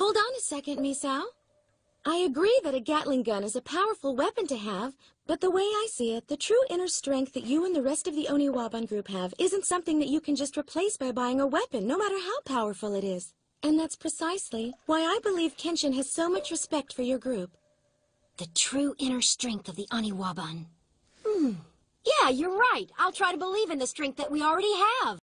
Hold on a second, Misao. I agree that a Gatling gun is a powerful weapon to have, but the way I see it, the true inner strength that you and the rest of the Oniwaban group have isn't something that you can just replace by buying a weapon, no matter how powerful it is. And that's precisely why I believe Kenshin has so much respect for your group. The true inner strength of the Oniwaban. Hmm. Yeah, you're right. I'll try to believe in the strength that we already have.